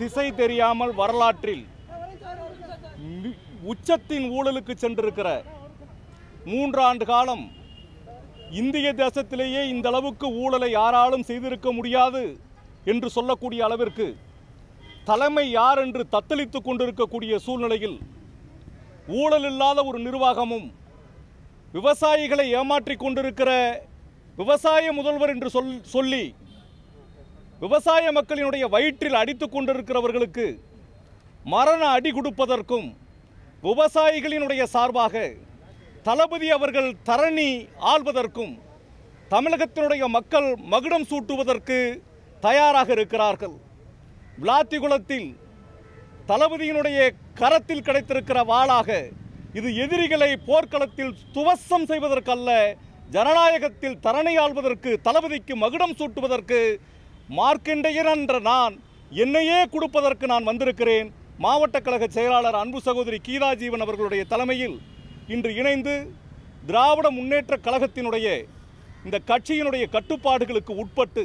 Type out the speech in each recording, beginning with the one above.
திசை தெரியாமல் வரலாற்றில் உச்சத்தின் ஊழலுக்கு சென்றிருக்கிற மூன்றாண்டு காலம் இந்திய தேசத்திலேயே இந்த அளவுக்கு ஊழலை யாராலும் செய்திருக்க முடியாது என்று சொல்லக்கூடிய அளவிற்கு தலைமை யார் என்று தத்தளித்து கொண்டிருக்கக்கூடிய சூழ்நிலையில் ஊழல் இல்லாத ஒரு நிர்வாகமும் விவசாயிகளை ஏமாற்றி கொண்டிருக்கிற விவசாய முதல்வர் என்று சொல் சொல்லி விவசாய மக்களினுடைய வயிற்றில் அடித்து கொண்டிருக்கிறவர்களுக்கு மரண அடி கொடுப்பதற்கும் விவசாயிகளினுடைய சார்பாக தளபதி அவர்கள் தரணி ஆள்வதற்கும் தமிழகத்தினுடைய மக்கள் மகுடம் சூட்டுவதற்கு தயாராக இருக்கிறார்கள் விளாத்திகுளத்தில் தளபதியினுடைய கரத்தில் கிடைத்திருக்கிற வாளாக இது எதிரிகளை போர்க்களத்தில் துவசம் செய்வதற்கல்ல ஜனநாயகத்தில் தரணை ஆள்வதற்கு தளபதிக்கு மகுடம் சூட்டுவதற்கு மார்க்கண்டையர் என்ற நான் என்னையே கொடுப்பதற்கு நான் வந்திருக்கிறேன் மாவட்ட கழக செயலாளர் அன்பு சகோதரி கீதாஜீவன் அவர்களுடைய தலைமையில் இன்று இணைந்து திராவிட முன்னேற்ற கழகத்தினுடைய இந்த கட்சியினுடைய கட்டுப்பாடுகளுக்கு உட்பட்டு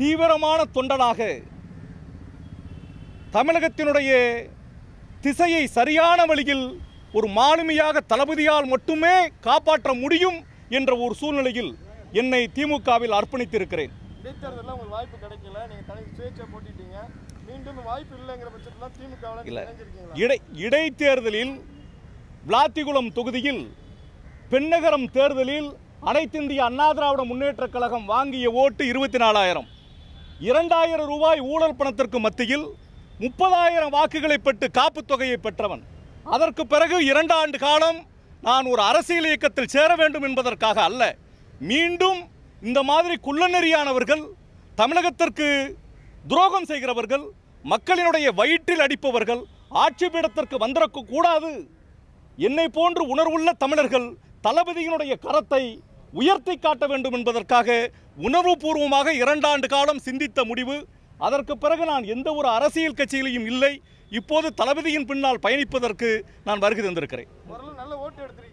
தீவிரமான தொண்டனாக தமிழகத்தினுடைய திசையை சரியான வழியில் ஒரு மாலுமியாக தளபதியால் மட்டுமே காப்பாற்ற முடியும் என்ற ஒரு சூழ்நிலையில் என்னை திமுகவில் அர்ப்பணித்திருக்கிறேன் இடைத்தேர்தலில் உங்களுக்கு வாய்ப்பு கிடைக்கல நீங்கள் தனி சுயேட்சை போட்டிட்டீங்க மீண்டும் வாய்ப்பு இல்லைங்கிற பட்சத்தில் திமுகவில் இடை இடைத்தேர்தலில் விளாத்திகுளம் தொகுதியில் பெண்ணகரம் தேர்தலில் இந்திய அண்ணா திராவிட முன்னேற்றக் கழகம் வாங்கிய ஓட்டு இருபத்தி நாலாயிரம் இரண்டாயிரம் ரூபாய் ஊழல் பணத்திற்கு மத்தியில் முப்பதாயிரம் வாக்குகளை பெற்று காப்பு தொகையை பெற்றவன் அதற்கு பிறகு இரண்டு ஆண்டு காலம் நான் ஒரு அரசியல் இயக்கத்தில் சேர வேண்டும் என்பதற்காக அல்ல மீண்டும் இந்த மாதிரி குள்ளநெறியானவர்கள் தமிழகத்திற்கு துரோகம் செய்கிறவர்கள் மக்களினுடைய வயிற்றில் அடிப்பவர்கள் ஆட்சி பீடத்திற்கு வந்திருக்க கூடாது என்னை போன்று உணர்வுள்ள தமிழர்கள் தளபதியினுடைய கரத்தை உயர்த்தி காட்ட வேண்டும் என்பதற்காக உணர்வுபூர்வமாக இரண்டாண்டு காலம் சிந்தித்த முடிவு அதற்கு பிறகு நான் எந்த ஒரு அரசியல் கட்சியிலையும் இல்லை இப்போது தளபதியின் பின்னால் பயணிப்பதற்கு நான் வருகை தந்திருக்கிறேன்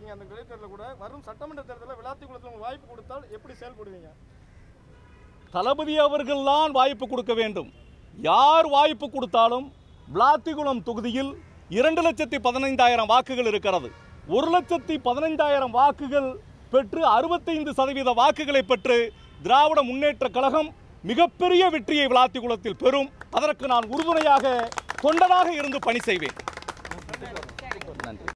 இருக்கீங்க அந்த இடைத்தேர்தலில் கூட வரும் சட்டமன்ற தேர்தலில் விளாத்தி உங்களுக்கு வாய்ப்பு கொடுத்தால் எப்படி செயல்படுவீங்க தளபதி அவர்கள் தான் வாய்ப்பு கொடுக்க வேண்டும் யார் வாய்ப்பு கொடுத்தாலும் விளாத்திகுளம் தொகுதியில் இரண்டு லட்சத்தி பதினைந்தாயிரம் வாக்குகள் இருக்கிறது ஒரு லட்சத்தி பதினைந்தாயிரம் வாக்குகள் பெற்று அறுபத்தைந்து சதவீத வாக்குகளை பெற்று திராவிட முன்னேற்ற கழகம் மிகப்பெரிய வெற்றியை விளாத்திகுளத்தில் பெறும் அதற்கு நான் உறுதுணையாக தொண்டனாக இருந்து பணி செய்வேன்